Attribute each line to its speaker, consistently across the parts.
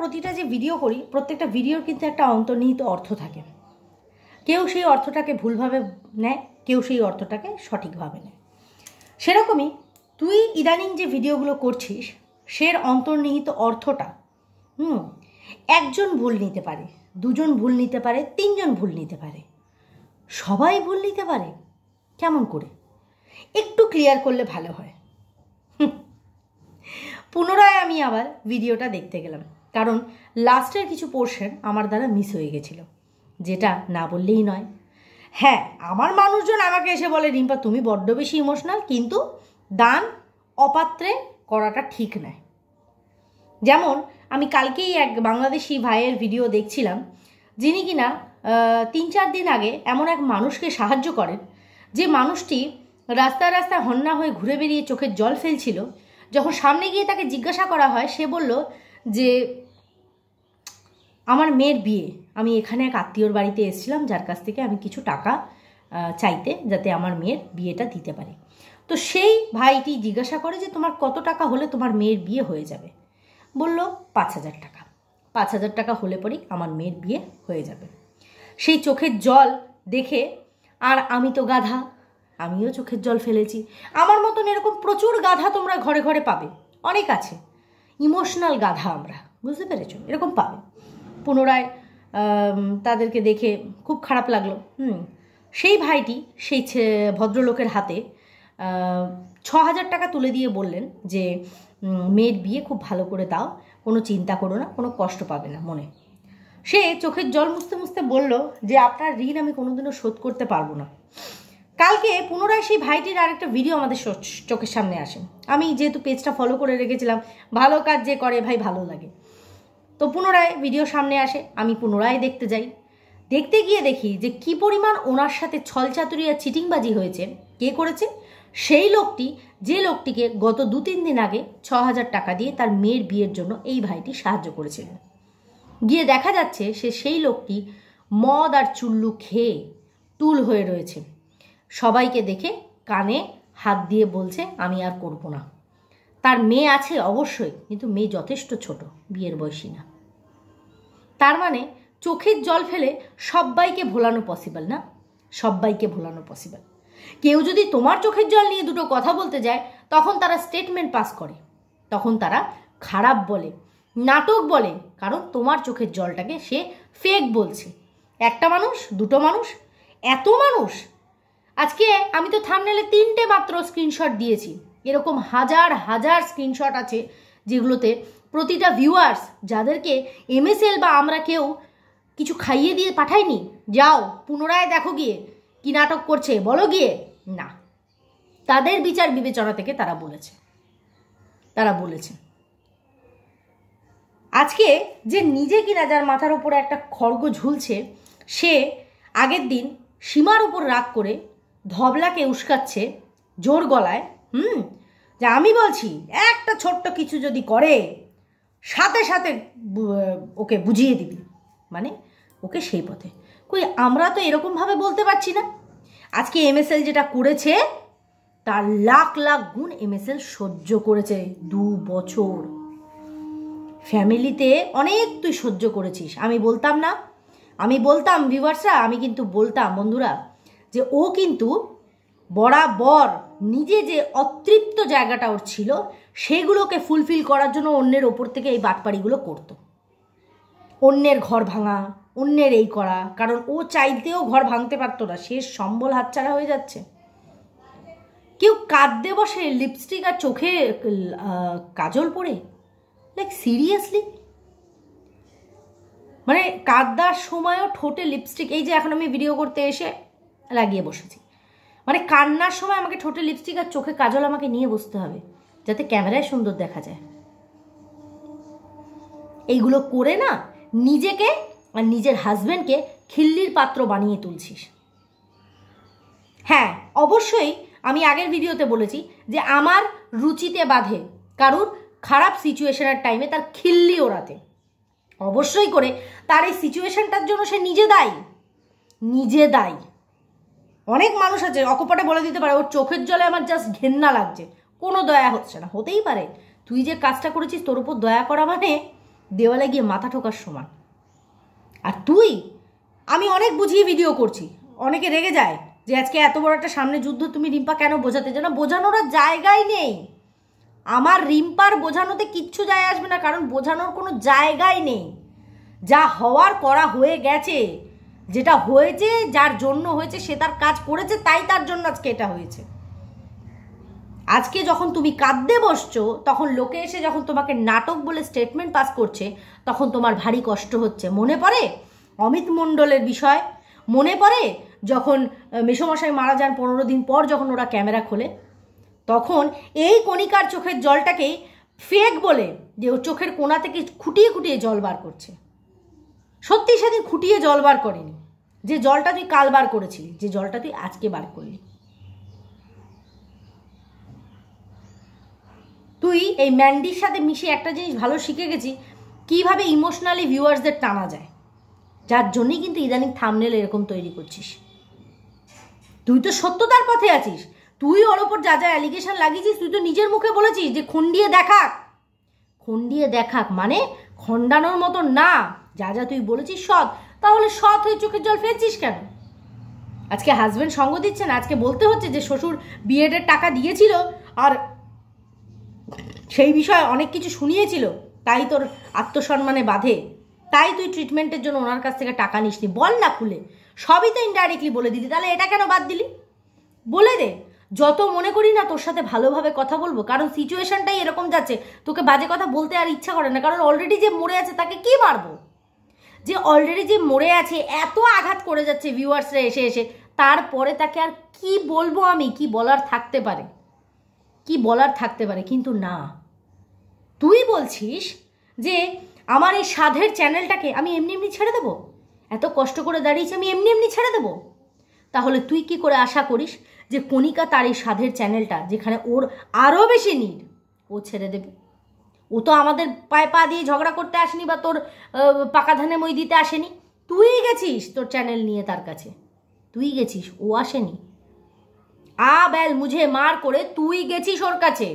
Speaker 1: প্রতিটা যে ভিডিও করি প্রত্যেকটা ভিডিওর কিন্তু একটা অন্তর্নিহিত অর্থ থাকে কেউ সেই অর্থটাকে ভুলভাবে নেয় কেউ সেই অর্থটাকে সঠিকভাবে নেয় সেরকমই তুই ইদানিং যে ভিডিওগুলো করছিস সের অন্তর্নিহিত অর্থটা হুম একজন ভুল নিতে পারে দুজন ভুল নিতে পারে তিনজন ভুল নিতে পারে সবাই ভুল নিতে পারে কেমন করে একটু ক্লিয়ার করলে ভালো হয় পুনরায় আমি আবার ভিডিওটা দেখতে গেলাম কারণ লাস্টের কিছু পোর্শন আমার দ্বারা মিস হয়ে গেছিলো যেটা না বললেই নয় হ্যাঁ আমার মানুষজন আমাকে এসে বলে রিম্পা তুমি বড্ড বেশি ইমোশনাল কিন্তু দান অপাত্রে করাটা ঠিক নয় যেমন আমি কালকেই এক বাংলাদেশি ভাইয়ের ভিডিও দেখছিলাম যিনি কিনা তিন চার দিন আগে এমন এক মানুষকে সাহায্য করেন যে মানুষটি রাস্তায় রাস্তায় হন্যা হয়ে ঘুরে বেরিয়ে চোখের জল ফেলছিল যখন সামনে গিয়ে তাকে জিজ্ঞাসা করা হয় সে বলল যে আমার মেয়ের বিয়ে আমি এখানে এক আত্মীয়র বাড়িতে এসেছিলাম যার কাছ থেকে আমি কিছু টাকা চাইতে যাতে আমার মেয়ের বিয়েটা দিতে পারি তো সেই ভাইটি জিজ্ঞাসা করে যে তোমার কত টাকা হলে তোমার মেয়ের বিয়ে হয়ে যাবে বলল পাঁচ হাজার টাকা পাঁচ হাজার টাকা হলে পরেই আমার মেয়ের বিয়ে হয়ে যাবে সেই চোখের জল দেখে আর আমি তো গাধা আমিও চোখের জল ফেলেছি আমার মতন এরকম প্রচুর গাধা তোমরা ঘরে ঘরে পাবে অনেক আছে ইমোশনাল গাধা আমরা বুঝতে পেরেছ এরকম পাবে পুনরায় তাদেরকে দেখে খুব খারাপ লাগলো হুম সেই ভাইটি সেই ভদ্রলোকের হাতে ছ হাজার টাকা তুলে দিয়ে বললেন যে মেয়ের বিয়ে খুব ভালো করে দাও কোনো চিন্তা করো না কোনো কষ্ট পাবে না মনে সে চোখের জল মুছতে মুছতে বলল যে আপনার ঋণ আমি কোনোদিনও শোধ করতে পারবো না কালকে পুনরায় সেই ভাইটির আরেকটা ভিডিও আমাদের চোখের সামনে আসে আমি যেহেতু পেজটা ফলো করে রেখেছিলাম ভালো কাজ যে করে ভাই ভালো লাগে তো পুনরায় ভিডিও সামনে আসে আমি পুনরায় দেখতে যাই দেখতে গিয়ে দেখি যে কি পরিমাণ ওনার সাথে ছলচাতুরি আর চিটিংবাজি হয়েছে কে করেছে সেই লোকটি যে লোকটিকে গত দু তিন দিন আগে ছ হাজার টাকা দিয়ে তার মেয়ের বিয়ের জন্য এই ভাইটি সাহায্য করেছিলেন গিয়ে দেখা যাচ্ছে সে সেই লোকটি মদ আর চুল্লু খেয়ে টুল হয়ে রয়েছে সবাইকে দেখে কানে হাত দিয়ে বলছে আমি আর করব না তার মেয়ে আছে অবশ্যই কিন্তু মেয়ে যথেষ্ট ছোট বিয়ের বয়সী না তার মানে চোখের জল ফেলে সব্বাইকে ভোলানো পসিবল না সব্বাইকে ভোলানো পসিবল কেউ যদি তোমার চোখের জল নিয়ে দুটো কথা বলতে যায় তখন তারা স্টেটমেন্ট পাস করে তখন তারা খারাপ বলে নাটক বলে কারণ তোমার চোখের জলটাকে সে ফেক বলছে একটা মানুষ দুটো মানুষ এত মানুষ আজকে আমি তো থামনেলে তিনটে মাত্র স্ক্রিনশট দিয়েছি এরকম হাজার হাজার স্ক্রিনশট আছে যেগুলোতে প্রতিটা ভিউয়ার্স যাদেরকে এমএসএল বা আমরা কেউ কিছু খাইয়ে দিয়ে পাঠাইনি যাও পুনরায় দেখো গিয়ে কি নাটক করছে বলো গিয়ে না তাদের বিচার বিবেচনা থেকে তারা বলেছে তারা বলেছে আজকে যে নিজে কিনা যার মাথার ওপরে একটা খড়গ ঝুলছে সে আগের দিন সীমার ওপর রাগ করে ধবলাকে উস্কাচ্ছে জোর গলায় হুম যে আমি বলছি একটা ছোট্ট কিছু যদি করে সাথে সাথে ওকে বুঝিয়ে দিবি মানে ওকে সেই পথে কই আমরা তো এরকমভাবে বলতে পারছি না আজকে এমএসএল যেটা করেছে তার লাখ লাখ গুণ এমএসএল সহ্য করেছে দু বছর ফ্যামিলিতে অনেক তুই সহ্য করেছিস আমি বলতাম না আমি বলতাম ভিউয়ার্সরা আমি কিন্তু বলতাম বন্ধুরা যে ও কিন্তু বরাবর নিজে যে অতৃপ্ত জায়গাটা ওর ছিল সেগুলোকে ফুলফিল করার জন্য অন্যের ওপর থেকে এই বাটপাড়িগুলো করতো অন্যের ঘর ভাঙা অন্যের এই করা কারণ ও চাইতেও ঘর ভাঙতে পারতো না সে সম্বল হাতছাড়া হয়ে যাচ্ছে কেউ কাঁদতে বসে লিপস্টিক আর চোখে কাজল পরে লাইক সিরিয়াসলি মানে কাঁদার সময়ও ঠোঁটে লিপস্টিক এই যে এখন আমি ভিডিও করতে এসে লাগিয়ে বসেছি মানে কান্নার সময় আমাকে ঠোঁটে লিপস্টিক আর চোখে কাজল আমাকে নিয়ে বসতে হবে যাতে ক্যামেরায় সুন্দর দেখা যায় এইগুলো করে না নিজেকে আর নিজের হাজব্যান্ডকে খিল্লির পাত্র বানিয়ে তুলছিস হ্যাঁ অবশ্যই আমি আগের ভিডিওতে বলেছি যে আমার রুচিতে বাঁধে কারুর খারাপ সিচুয়েশনের টাইমে তার খিল্লি ওড়াতে অবশ্যই করে তার এই সিচুয়েশনটার জন্য সে নিজে দায়ী নিজে দায়ী অনেক মানুষ আছে অকপটে বলে দিতে পারে ওর চোখের জলে আমার জাস্ট ঘেন্না লাগছে কোনো দয়া হচ্ছে না হতেই পারে তুই যে কাজটা করেছিস তোর উপর দয়া করা মানে দেওয়ালে গিয়ে মাথা ঠোকার সমান আর তুই আমি অনেক বুঝিয়ে ভিডিও করছি অনেকে রেগে যায় যে আজকে এত বড় একটা সামনে যুদ্ধ তুমি রিম্পা কেন বোঝাতে যেন বোঝানোর জায়গাই নেই আমার রিম্পার বোঝানোতে কিচ্ছু যায় আসবে না কারণ বোঝানোর কোনো জায়গাই নেই যা হওয়ার করা হয়ে গেছে যেটা হয়েছে যার জন্য হয়েছে সে তার কাজ করেছে তাই তার জন্য আজকে এটা হয়েছে আজকে যখন তুমি কাঁদতে বসছো তখন লোকে এসে যখন তোমাকে নাটক বলে স্টেটমেন্ট পাস করছে তখন তোমার ভারী কষ্ট হচ্ছে মনে পড়ে অমিত মণ্ডলের বিষয় মনে পড়ে যখন মেসমশাই মারা যান পনেরো দিন পর যখন ওরা ক্যামেরা খোলে তখন এই কণিকার চোখের জলটাকেই ফেক বলে যে ও চোখের কোনা থেকে খুঁটিয়ে খুঁটিয়ে জল বার করছে সত্যি সেদিন খুঁটিয়ে জল বার করেনি যে জলটা তুই কাল বার করেছিলি যে জলটা তুই আজকে বার করলি তুই এই ম্যান্ডির সাথে মিশে একটা জিনিস ভালো শিখে গেছি কিভাবে ইমোশনালি ভিউয়ার্সদের টানা যায় যার জন্যই কিন্তু ইদানিং থামনেল এরকম তৈরি করছিস তুই তো সত্যতার পথে আছিস তুই ওর ওপর যা যা অ্যালিগেশন লাগিয়েছিস তুই তো নিজের মুখে বলেছিস যে খন্ডিয়ে দেখাক খন্ডিয়ে দেখাক মানে খণ্ডানোর মতো না যা যা তুই বলেছিস সব তাহলে সৎ হয়ে চোখের জল ফেলছিস কেন আজকে হাজব্যান্ড সঙ্গ দিচ্ছে না আজকে বলতে হচ্ছে যে শ্বশুর বিএডের টাকা দিয়েছিল আর সেই বিষয়ে অনেক কিছু শুনিয়েছিল তাই তোর আত্মসম্মানে বাধে তাই তুই ট্রিটমেন্টের জন্য ওনার কাছ থেকে টাকা নিসনি বল না খুলে সবই তো ইনডাইরেক্টলি বলে দিলি তাহলে এটা কেন বাদ দিলি বলে দে যত মনে করি না তোর সাথে ভালোভাবে কথা বলবো কারণ সিচুয়েশনটাই এরকম যাচ্ছে তোকে বাজে কথা বলতে আর ইচ্ছা করে না কারণ অলরেডি যে মরে আছে তাকে কি মারবো যে অলরেডি যে মরে আছে এত আঘাত করে যাচ্ছে ভিউয়ার্সরা এসে এসে তারপরে তাকে আর কি বলবো আমি কি বলার থাকতে পারে কি বলার থাকতে পারে কিন্তু না তুই বলছিস যে আমার এই সাধের চ্যানেলটাকে আমি এমনি এমনি ছেড়ে দেবো এত কষ্ট করে দাঁড়িয়েছি আমি এমনি এমনি ছেড়ে দেবো তাহলে তুই কি করে আশা করিস যে কণিকা তার এই সাধের চ্যানেলটা যেখানে ওর আরও বেশি নিড ও ছেড়ে দেবে ও তো আমাদের পায়ে পা দিয়ে ঝগড়া করতে আসেনি বা তোর পাকা ধানে মই দিতে আসেনি তুই গেছিস তোর চ্যানেল নিয়ে তার কাছে তুই গেছিস ও আসেনি আ বেল মুঝে মার করে তুই গেছিস ওর কাছে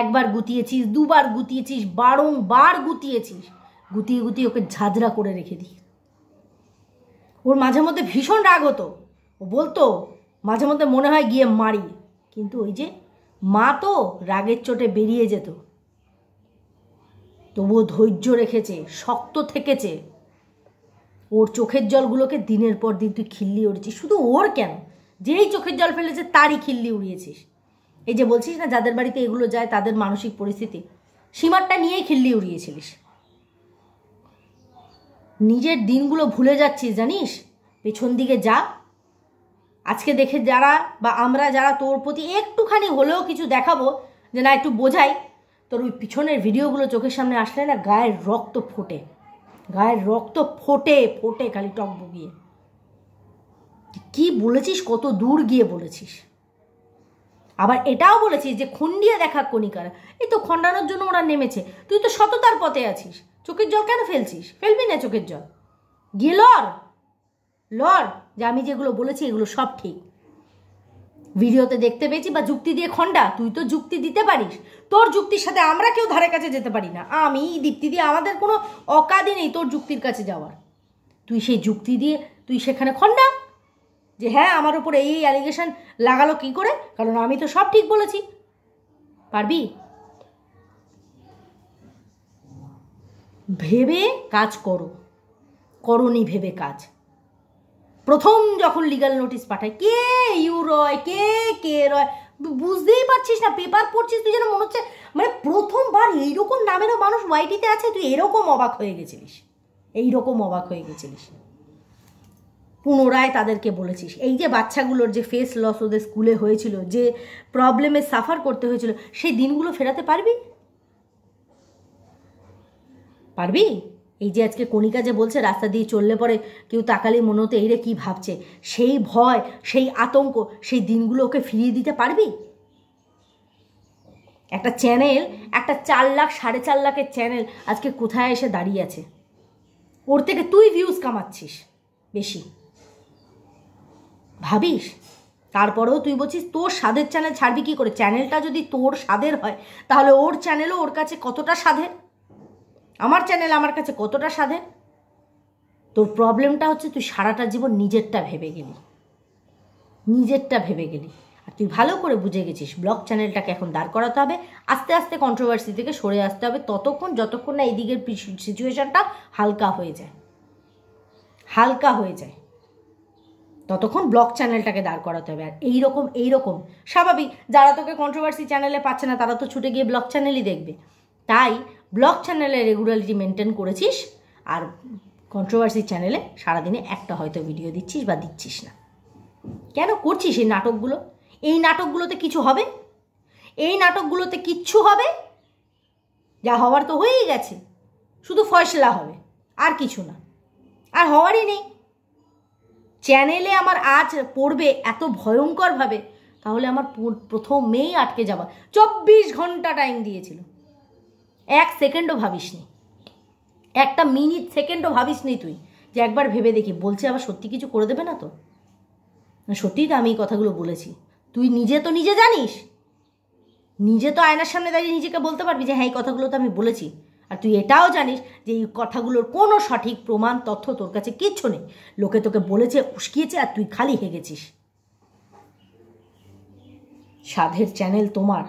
Speaker 1: একবার গুতিয়েছিস দুবার গুতিয়েছিস বারংবার গুতিয়েছিস গুতিয়ে গুতিয়ে ওকে ঝাঁঝরা করে রেখে দিই ওর মাঝে মধ্যে ভীষণ রাগ হতো ও বলতো মাঝে মধ্যে মনে হয় গিয়ে মারি কিন্তু ওই যে মা তো রাগের চোটে বেরিয়ে যেত তবুও ধৈর্য রেখেছে শক্ত থেকেছে ওর চোখের জলগুলোকে দিনের পর দিন তুই খিল্লি উড়েছিস শুধু ওর কেন যেই চোখের জল ফেলেছে তারই খিল্লি উড়িয়েছিস এই যে বলছিস না যাদের বাড়িতে এগুলো যায় তাদের মানসিক পরিস্থিতি সীমারটা নিয়েই খিল্লি উড়িয়েছিলিস নিজের দিনগুলো ভুলে যাচ্ছিস জানিস পেছন দিকে যা আজকে দেখে যারা বা আমরা যারা তোর প্রতি একটুখানি হলেও কিছু দেখাবো যে না একটু বোঝাই তোর ওই পিছনের ভিডিওগুলো চোখের সামনে আসলে না গায়ের রক্ত ফোটে গায়ের রক্ত ফোটে ফোটে খালি টক বুগিয়ে কি বলেছিস কত দূর গিয়ে বলেছিস আবার এটাও বলেছিস যে খন্ডিয়া দেখা কণিকারা এই তো খণ্ডানোর জন্য ওরা নেমেছে তুই তো সততার পথে আছিস চোখের জল কেন ফেলছিস ফেলবি না চোখের জল গিয়ে লর লর যে আমি যেগুলো বলেছি এগুলো সব ঠিক ভিডিওতে দেখতে পেয়েছি বা যুক্তি দিয়ে খণ্ডা তুই তো যুক্তি দিতে পারিস তোর যুক্তির সাথে আমরা কেউ ধারে কাছে যেতে পারি না আমি দীপ্তি দিয়ে আমাদের কোনো অকাদি নেই তোর যুক্তির কাছে যাওয়ার তুই সেই যুক্তি দিয়ে তুই সেখানে খণ্ডা যে হ্যাঁ আমার ওপর এই অ্যালিগেশন লাগালো কি করে কারণ আমি তো সব ঠিক বলেছি পারবি ভেবে কাজ করো করনি ভেবে কাজ প্রথম যখন লিগাল নোটিশ পাঠায় কে ইউ রয় কে কে রয় বুঝতেই পারছিস না পেপার পড়ছিস তুই যেন মনে হচ্ছে মানে প্রথমবার এইরকম নামেরও মানুষ ওয়াইটিতে আছে তুই এরকম অবাক হয়ে গেছিলিস এইরকম অবাক হয়ে গেছিলিস পুনরায় তাদেরকে বলেছিস এই যে বাচ্চাগুলোর যে ফেস লস ওদের স্কুলে হয়েছিল যে প্রবলেমে সাফার করতে হয়েছিল সেই দিনগুলো ফেরাতে পারবি পারবি এই যে আজকে কণিকা যে বলছে রাস্তা দিয়ে চললে পরে কেউ তাকালে মনে হতো এইরে কী ভাবছে সেই ভয় সেই আতঙ্ক সেই দিনগুলো ওকে ফিরিয়ে দিতে পারবি একটা চ্যানেল একটা চার লাখ সাড়ে চার লাখের চ্যানেল আজকে কোথায় এসে দাঁড়িয়ে আছে ওর থেকে তুই ভিউজ কামাচ্ছিস বেশি ভাবিস তারপরেও তুই বলছিস তোর স্বাদের চ্যানেল ছাড়বি কী করে চ্যানেলটা যদি তোর স্বাদের হয় তাহলে ওর চ্যানেলও ওর কাছে কতটা স্বাদের আমার চ্যানেল আমার কাছে কতটা সাধের তোর প্রবলেমটা হচ্ছে তুই সারাটা জীবন নিজেরটা ভেবে গেলি নিজেরটা ভেবে গেলি আর তুই ভালো করে বুঝে গেছিস ব্লগ চ্যানেলটাকে এখন দাঁড় করাতে হবে আস্তে আস্তে কন্ট্রোভার্সি থেকে সরে আসতে হবে ততক্ষণ যতক্ষণ না এই দিকের সিচুয়েশানটা হালকা হয়ে যায় হালকা হয়ে যায় ততক্ষণ ব্লগ চ্যানেলটাকে দাঁড় করাতে হবে আর এইরকম এইরকম স্বাভাবিক যারা তোকে কন্ট্রোভার্সি চ্যানেলে পাচ্ছে না তারা তো ছুটে গিয়ে ব্লগ চ্যানেলই দেখবে তাই ব্লগ চ্যানেলে রেগুলারিটি মেনটেন করেছিস আর কন্ট্রোভার্সি চ্যানেলে সারাদিনে একটা হয়তো ভিডিও দিচ্ছিস বা দিচ্ছিস না কেন করছিস এই নাটকগুলো এই নাটকগুলোতে কিছু হবে এই নাটকগুলোতে কিচ্ছু হবে যা হওয়ার তো হয়েই গেছে শুধু ফয়সলা হবে আর কিছু না আর হওয়ারই নেই চ্যানেলে আমার আজ পড়বে এত ভয়ঙ্করভাবে তাহলে আমার প্রথমেই আটকে যাওয়া চব্বিশ ঘন্টা টাইম দিয়েছিল এক সেকেন্ডও ভাবিস নি একটা মিনিট সেকেন্ডও ভাবিস নি তুই যে একবার ভেবে দেখি বলছে আবার সত্যি কিছু করে দেবে না তো সত্যিই তো আমি এই কথাগুলো বলেছি তুই নিজে তো নিজে জানিস নিজে তো আয়নার সামনে দাঁড়িয়ে নিজেকে বলতে পারবি যে হ্যাঁ এই কথাগুলো তো আমি বলেছি আর তুই এটাও জানিস যে এই কথাগুলোর কোনো সঠিক প্রমাণ তথ্য তোর কাছে কিচ্ছু নেই লোকে তোকে বলেছে উস্কিয়েছে আর তুই খালি হেগেছিস সাধের চ্যানেল তোমার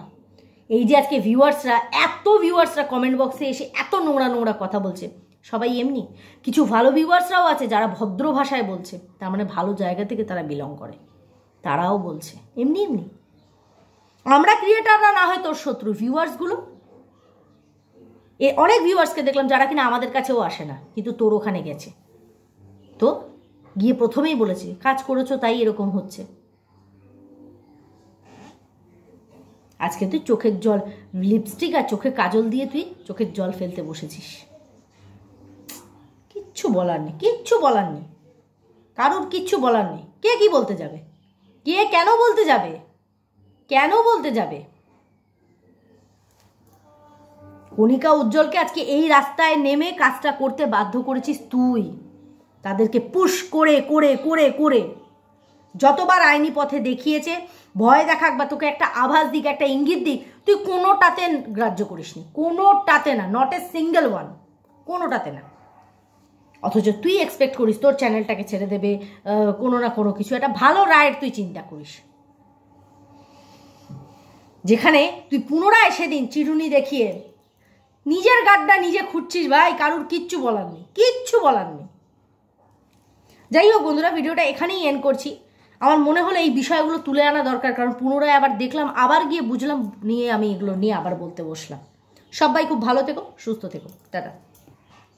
Speaker 1: এই যে আজকে ভিউয়ার্সরা এত ভিউয়ার্সরা কমেন্ট বক্সে এসে এত নোংরা নোংরা কথা বলছে সবাই এমনি কিছু ভালো ভিউয়ার্সরাও আছে যারা ভদ্র ভাষায় বলছে তার মানে ভালো জায়গা থেকে তারা বিলং করে তারাও বলছে এমনি এমনি আমরা ক্রিয়েটাররা না হয় তোর শত্রু ভিউয়ার্সগুলো এ অনেক ভিউয়ার্সকে দেখলাম যারা কিনা আমাদের কাছেও আসে না কিন্তু তোর ওখানে গেছে তো গিয়ে প্রথমেই বলেছি কাজ করেছো তাই এরকম হচ্ছে আজকে তুই চোখের জল লিপস্টিক আর চোখে কাজল দিয়ে তুই চোখের জল ফেলতে বসেছিস কিচ্ছু বলার নেই কিচ্ছু বলার নেই কারোর কিচ্ছু বলার নেই কে কি বলতে যাবে কে কেন বলতে যাবে কেন বলতে যাবে কণিকা উজ্জ্বলকে আজকে এই রাস্তায় নেমে কাজটা করতে বাধ্য করেছিস তুই তাদেরকে পুশ করে করে করে করে যতবার আইনি পথে দেখিয়েছে ভয় দেখাক বা তোকে একটা আভাস দিক একটা ইঙ্গিত দিক তুই কোনোটাতে গ্রাহ্য করিস নি কোনোটাতে না নট এ সিঙ্গেল ওয়ান কোনোটাতে না অথচ তুই এক্সপেক্ট করিস তোর চ্যানেলটাকে ছেড়ে দেবে কোনো না কোনো কিছু একটা ভালো রায়ের তুই চিন্তা করিস যেখানে তুই পুনরায় সেদিন চিরুনি দেখিয়ে নিজের গাড্ডা নিজে খুঁজছিস ভাই কারুর কিচ্ছু বলার নেই কিচ্ছু বলার নেই যাই হোক বন্ধুরা ভিডিওটা এখানেই এন্ড করছি আমার মনে হলো এই বিষয়গুলো তুলে আনা দরকার কারণ পুনরায় আবার দেখলাম আবার গিয়ে বুঝলাম নিয়ে আমি এগুলো নিয়ে আবার বলতে বসলাম সবাই খুব ভালো থেকো সুস্থ থেকো টাটা